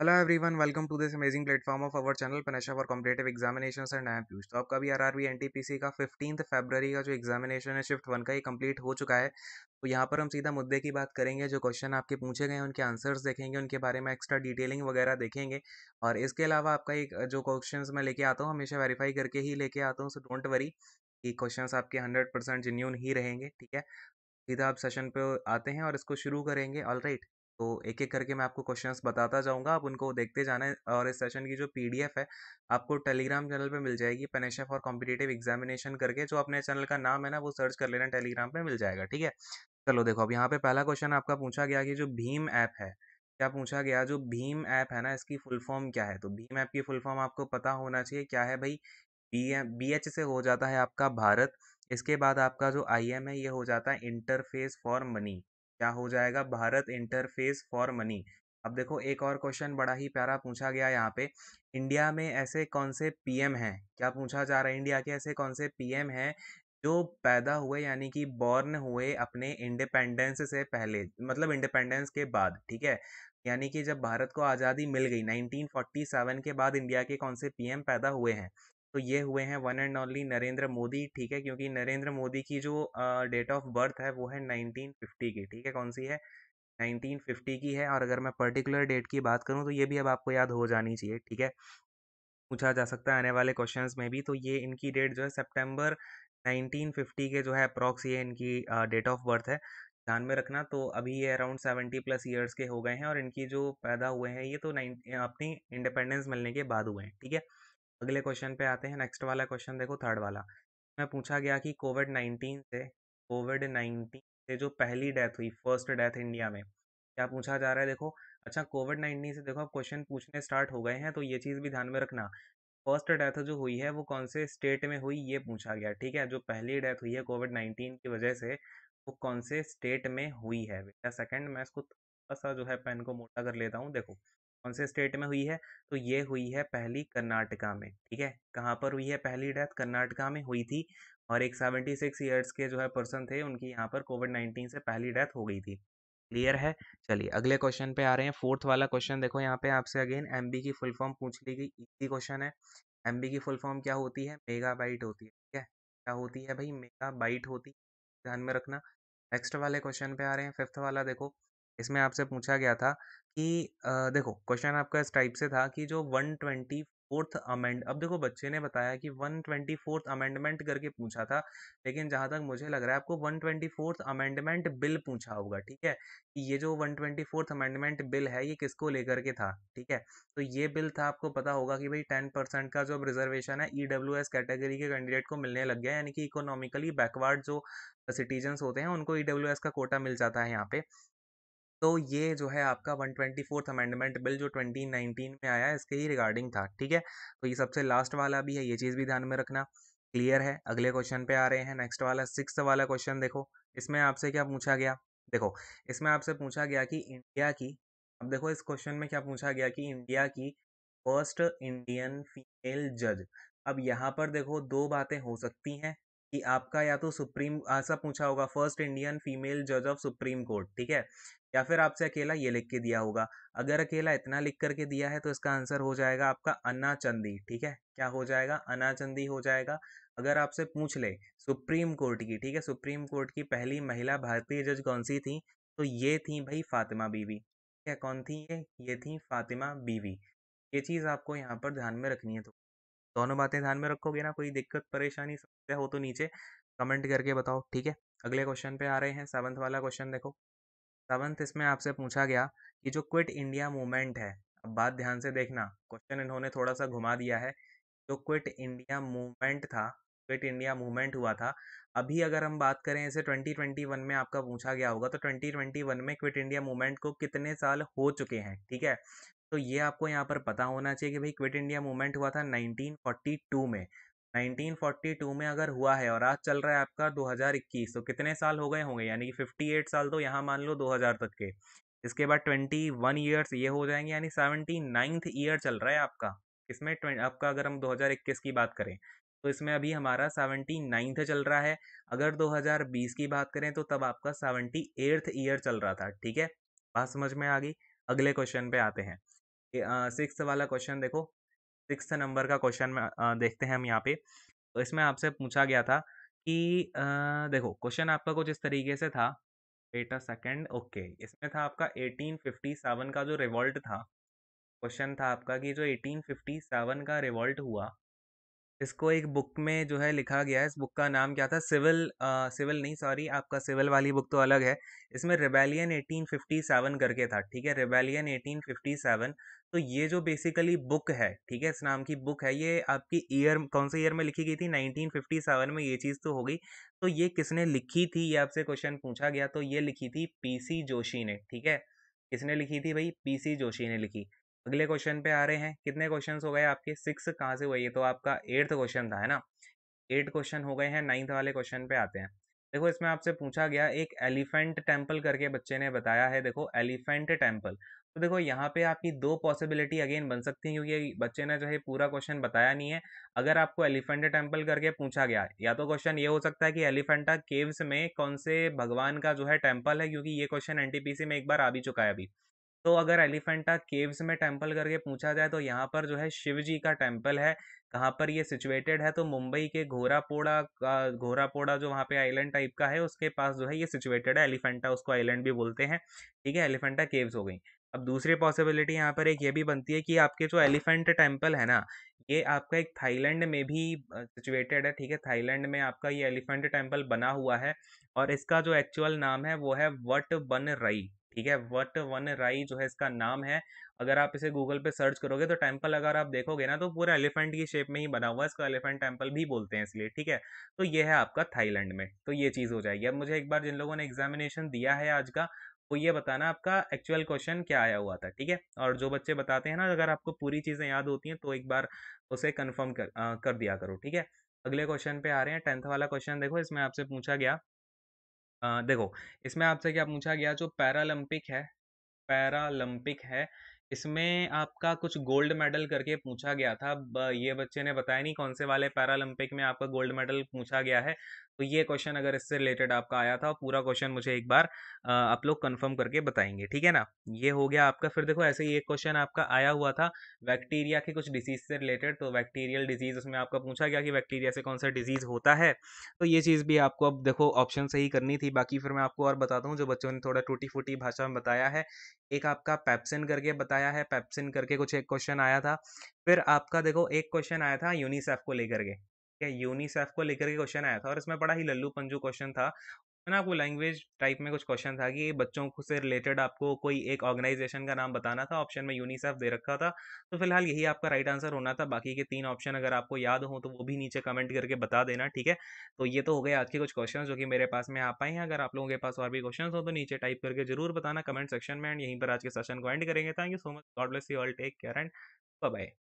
hello everyone welcome to this amazing platform of our channel Panesha for competitive examination and I Piyush तो आपका भी R NTPC N T P का fifteenth February का जो examination है shift one का ही complete हो चुका है तो यहाँ पर हम सीधा मुद्दे की बात करेंगे जो क्वेश्चन आपके पूछे गए हैं उनके आंसर्स देखेंगे उनके बारे में एक्स्ट्रा डिटेलिंग वगैरह देखेंगे और इसके अलावा आपका एक जो क्वेश्चन मैं लेके आता हूँ हमेशा वेरीफाई करके ही लेके आता हूँ सो डोंट वरी कि क्वेश्चन आपके हंड्रेड परसेंट ही रहेंगे ठीक है सीधा आप सेशन पर आते हैं और इसको शुरू करेंगे ऑल राइट तो एक एक करके मैं आपको क्वेश्चंस बताता जाऊंगा आप उनको देखते जाना है और इस सेशन की जो पीडीएफ है आपको टेलीग्राम चैनल पे मिल जाएगी पेनेशा फॉर कॉम्पिटेटिव एग्जामिनेशन करके जो अपने चैनल का नाम है ना वो सर्च कर लेना टेलीग्राम पे मिल जाएगा ठीक है चलो देखो अब यहाँ पे पहला क्वेश्चन आपका पूछा गया कि जो भीम ऐप है क्या पूछा गया जो भीम ऐप है ना इसकी फुल फॉर्म क्या है तो भीम ऐप की फुल फॉर्म आपको पता होना चाहिए क्या है भाई बी एच से हो जाता है आपका भारत इसके बाद आपका जो आई एम है ये हो जाता है इंटरफेस फॉर मनी क्या हो जाएगा भारत इंटरफेस फॉर मनी अब देखो एक और क्वेश्चन बड़ा ही प्यारा पूछा गया यहाँ पे इंडिया में ऐसे कौन से पीएम हैं क्या पूछा जा रहा है इंडिया के ऐसे कौन से पीएम हैं जो पैदा हुए यानी कि बॉर्न हुए अपने इंडिपेंडेंस से पहले मतलब इंडिपेंडेंस के बाद ठीक है यानी कि जब भारत को आज़ादी मिल गई 1947 के बाद इंडिया के कौन से पीएम पैदा हुए हैं तो ये हुए हैं one and only Narendra Modi ठीक है क्योंकि नरेंद्र मोदी की जो डेट ऑफ बर्थ है वो है नाइनटीन फिफ्टी की ठीक है कौन सी है 1950 की है और अगर मैं पर्टिकुलर डेट की बात करूं तो ये भी अब आपको याद हो जानी चाहिए ठीक है पूछा जा सकता है आने वाले क्वेश्चन में भी तो ये इनकी डेट जो है सेप्टेम्बर 1950 के जो है अप्रॉक्स ये इनकी डेट ऑफ बर्थ है ध्यान में रखना तो अभी ये अराउंड सेवेंटी प्लस ईयर्स के हो गए हैं और इनकी जो पैदा हुए हैं ये तो नाइन अपनी इंडिपेंडेंस मिलने के बाद हुए हैं ठीक है अगले क्वेश्चन पे आते हैं नेक्स्ट वाला क्वेश्चन देखो थर्ड वाला मैं पूछा गया कि कोविड नाइन्टीन से कोविड नाइन्टीन से जो पहली डेथ हुई फर्स्ट डेथ इंडिया में क्या पूछा जा रहा है देखो अच्छा कोविड नाइन्टीन से देखो अब क्वेश्चन पूछने स्टार्ट हो गए हैं तो ये चीज़ भी ध्यान में रखना फर्स्ट डेथ जो हुई है वो कौन से स्टेट में हुई ये पूछा गया ठीक है जो पहली डेथ हुई है कोविड नाइन्टीन की वजह से वो कौन से स्टेट में हुई है बेटा सेकंड मैं इसको थोड़ा सा जो है पेन को मोटा कर लेता हूँ देखो कौन से स्टेट में हुई है तो ये हुई है पहली कर्नाटका में ठीक है कहाँ पर हुई है पहली डेथ कर्नाटका में हुई थी और एक सेवेंटी सिक्स ईयर्स के जो है पर्सन थे उनकी यहाँ पर कोविड नाइन्टीन से पहली डेथ हो गई थी क्लियर है चलिए अगले क्वेश्चन पे आ रहे हैं फोर्थ वाला क्वेश्चन देखो यहाँ पे आपसे अगेन एम की फुल फॉर्म पूछ ली गई इजी क्वेश्चन है एम की फुल फॉर्म क्या होती है मेगा बाइट होती है ठीक है क्या होती है भाई मेगा बाइट होती है ध्यान में रखना नेक्स्ट वाले क्वेश्चन पे आ रहे हैं फिफ्थ वाला देखो इसमें आपसे पूछा गया था कि देखो क्वेश्चन आपका इस टाइप से था कि जो वन फोर्थ अमेंड अब देखो बच्चे ने बताया कि वन ट्वेंटी फोर्थ अमेंडमेंट करके पूछा था लेकिन जहां तक मुझे लग रहा है आपको one twenty fourth amendment bill पूछा होगा ठीक है कि ये जो one twenty fourth amendment bill है ये किसको लेकर के था ठीक है तो ये बिल था आपको पता होगा कि भाई टेन परसेंट का जो अब रिजर्वेशन है एस e कैटेगरी के कैंडिडेट को मिलने लग गया है, यानी कि इकोनॉमिकली बैकवर्ड जो सिटीजन होते हैं उनको एस e का कोटा मिल जाता है यहाँ पे तो ये जो है आपका one twenty fourth amendment bill जो ट्वेंटी नाइनटीन में आया इसके ही रिगार्डिंग था ठीक है तो ये सबसे लास्ट वाला भी है ये चीज़ भी ध्यान में रखना क्लियर है अगले क्वेश्चन पे आ रहे हैं नेक्स्ट वाला सिक्स वाला क्वेश्चन देखो इसमें आपसे क्या पूछा गया देखो इसमें आपसे पूछा गया कि इंडिया की अब देखो इस क्वेश्चन में क्या पूछा गया कि इंडिया की फर्स्ट इंडियन फीमेल जज अब यहाँ पर देखो दो बातें हो सकती हैं कि आपका या तो सुप्रीम ऐसा पूछा होगा फर्स्ट इंडियन फीमेल जज ऑफ सुप्रीम कोर्ट ठीक है या फिर आपसे अकेला ये लिख के दिया होगा अगर अकेला इतना लिख करके दिया है तो इसका आंसर हो जाएगा आपका अनाचंदी ठीक है क्या हो जाएगा अनाचंदी हो जाएगा अगर आपसे पूछ ले सुप्रीम कोर्ट की ठीक है सुप्रीम कोर्ट की पहली महिला भारतीय जज कौन सी थी तो ये थी भाई फातिमा बीवी ठीक है कौन थी ये ये थी फातिमा बीवी ये चीज़ आपको यहाँ पर ध्यान में रखनी है तो दोनों बातें ध्यान में रखोगे ना कोई दिक्कत परेशानी समस्या हो तो नीचे कमेंट करके बताओ ठीक है अगले क्वेश्चन पे आ रहे हैं सेवंथ वाला क्वेश्चन देखो सेवन्थ इसमें आपसे पूछा गया कि जो क्विट इंडिया मूवमेंट है अब बात ध्यान से देखना क्वेश्चन इन्होंने थोड़ा सा घुमा दिया है जो क्विट इंडिया मूवमेंट था क्विट इंडिया मूवमेंट हुआ था अभी अगर हम बात करें इसे 2021 में आपका पूछा गया होगा तो 2021 में क्विट इंडिया मूवमेंट को कितने साल हो चुके हैं ठीक है तो ये आपको यहाँ पर पता होना चाहिए कि भाई क्विट इंडिया मूवमेंट हुआ था 1942 में 1942 में अगर हुआ है और आज चल रहा है आपका 2021 तो कितने साल हो गए होंगे यानी कि 58 साल तो यहाँ मान लो 2000 तक के इसके बाद 21 इयर्स ये हो जाएंगे यानी सेवेंटी नाइन्थ ईयर चल रहा है आपका इसमें आपका अगर हम 2021 की बात करें तो इसमें अभी हमारा सेवेंटी नाइन्थ चल रहा है अगर 2020 की बात करें तो तब आपका सेवेंटी एट्थ ईयर चल रहा था ठीक है बात समझ में आ गई अगले क्वेश्चन पे आते हैं सिक्स वाला क्वेश्चन देखो सिक्स नंबर का क्वेश्चन में देखते हैं हम यहाँ पे तो इसमें आपसे पूछा गया था कि आ, देखो क्वेश्चन आपका कुछ इस तरीके से था बेटा सेकंड सेकेंड ओके इसमें था आपका एटीन फिफ्टी सेवन का जो रिवॉल्ट था क्वेश्चन था आपका कि जो एटीन फिफ्टी सेवन का रिवॉल्ट हुआ इसको एक बुक में जो है लिखा गया है इस बुक का नाम क्या था सिविल सिविल नहीं सॉरी आपका सिविल वाली बुक तो अलग है इसमें रिबेलियन 1857 करके था ठीक है रिबेलियन 1857 तो ये जो बेसिकली बुक है ठीक है इस नाम की बुक है ये आपकी ईयर कौन से ईयर में लिखी गई थी 1957 में ये चीज़ तो हो गई तो ये किसने लिखी थी ये आपसे क्वेश्चन पूछा गया तो ये लिखी थी पी जोशी ने ठीक है किसने लिखी थी भाई पी जोशी ने लिखी अगले क्वेश्चन पे आ रहे हैं कितने क्वेश्चन हो गए आपके सिक्स कहाँ से हुए ये तो आपका एट्थ क्वेश्चन था है ना एट क्वेश्चन हो गए हैं नाइन्थ वाले क्वेश्चन पे आते हैं देखो इसमें आपसे पूछा गया एक एलिफेंट टेम्पल करके बच्चे ने बताया है देखो एलिफेंट टेम्पल तो देखो यहाँ पे आपकी दो पॉसिबिलिटी अगेन बन सकती है क्योंकि बच्चे ने जो है पूरा क्वेश्चन बताया नहीं है अगर आपको एलिफेंट टेम्पल करके पूछा गया या तो क्वेश्चन ये हो सकता है कि एलिफेंटा केव्स में कौन से भगवान का जो है टेम्पल है क्योंकि ये क्वेश्चन एन में एक बार आ भी चुका है अभी तो अगर एलिफेंटा केव्स में टेम्पल करके पूछा जाए तो यहाँ पर जो है शिव जी का टेम्पल है कहाँ पर ये सिचुएटेड है तो मुंबई के घोरापोड़ा घोरापोड़ा जो वहाँ पे आइलैंड टाइप का है उसके पास जो है ये सिचुएटेड है एलिफेंटा उसको आइलैंड भी बोलते हैं ठीक है एलिफेंटा केव्स हो गई अब दूसरी पॉसिबिलिटी यहाँ पर एक ये भी बनती है कि आपके जो एलिफेंट टेम्पल है ना ये आपका एक थाईलैंड में भी सिचुएटेड है ठीक है थाईलैंड में आपका ये एलिफेंट टेम्पल बना हुआ है और इसका जो एक्चुअल नाम है वो है वट बन रई ठीक है वट वन राई जो है इसका नाम है अगर आप इसे गूगल पे सर्च करोगे तो टेम्पल अगर आप देखोगे ना तो पूरा एलिफेंट की शेप में ही बना हुआ है इसको एलिफेंट टेम्पल भी बोलते हैं इसलिए ठीक है तो ये है आपका थाईलैंड में तो ये चीज़ हो जाएगी अब मुझे एक बार जिन लोगों ने एग्जामिनेशन दिया है आज का वो तो ये बताना आपका एक्चुअल क्वेश्चन क्या आया हुआ था ठीक है और जो बच्चे बताते हैं ना अगर आपको पूरी चीज़ें याद होती हैं तो एक बार उसे कन्फर्म कर, कर दिया करो ठीक है अगले क्वेश्चन पे आ रहे हैं टेंथ वाला क्वेश्चन देखो इसमें आपसे पूछा गया देखो इसमें आपसे क्या पूछा गया जो पैरालंपिक है पैरालंपिक है इसमें आपका कुछ गोल्ड मेडल करके पूछा गया था ये बच्चे ने बताया नहीं कौन से वाले पैरालंपिक में आपका गोल्ड मेडल पूछा गया है तो ये क्वेश्चन अगर इससे रिलेटेड आपका आया था पूरा क्वेश्चन मुझे एक बार आप लोग कंफर्म करके बताएंगे ठीक है ना ये हो गया आपका फिर देखो ऐसे ही एक क्वेश्चन आपका आया हुआ था बैक्टीरिया के कुछ डिजीज से रिलेटेड तो बैक्टीरियल डिजीज उसमें आपका पूछा गया कि बैक्टीरिया से कौन सा डिजीज होता है तो ये चीज़ भी आपको अब देखो ऑप्शन से ही करनी थी बाकी फिर मैं आपको और बताता हूँ जो बच्चों ने थोड़ा टूटी फूटी भाषा में बताया है एक आपका पैप्सिन करके बताया आया है पेप्सिन करके कुछ एक क्वेश्चन आया था फिर आपका देखो एक क्वेश्चन आया था यूनिसेफ को लेकर के ठीक है यूनिसेफ को लेकर के क्वेश्चन आया था और इसमें बड़ा ही लल्लू पंजू क्वेश्चन था ना आपको लैंग्वेज टाइप में कुछ क्वेश्चन था कि बच्चों को से रिलेटेड आपको कोई एक ऑर्गेनाइजेशन का नाम बताना था ऑप्शन में यूनिसेफ दे रखा था तो फिलहाल यही आपका राइट आंसर होना था बाकी के तीन ऑप्शन अगर आपको याद हो तो वो भी नीचे कमेंट करके बता देना ठीक है तो ये तो हो गए आज के कुछ क्वेश्चन जो कि मेरे पास में आ पाए हैं अगर आप लोगों के पास और भी क्वेश्चन हो तो नीचे टाइप करके जरूर बताना कमेंट सेक्शन में एंड यहीं पर आज के सेशन को एंड करेंगे thank you so much God bless you all take care and bye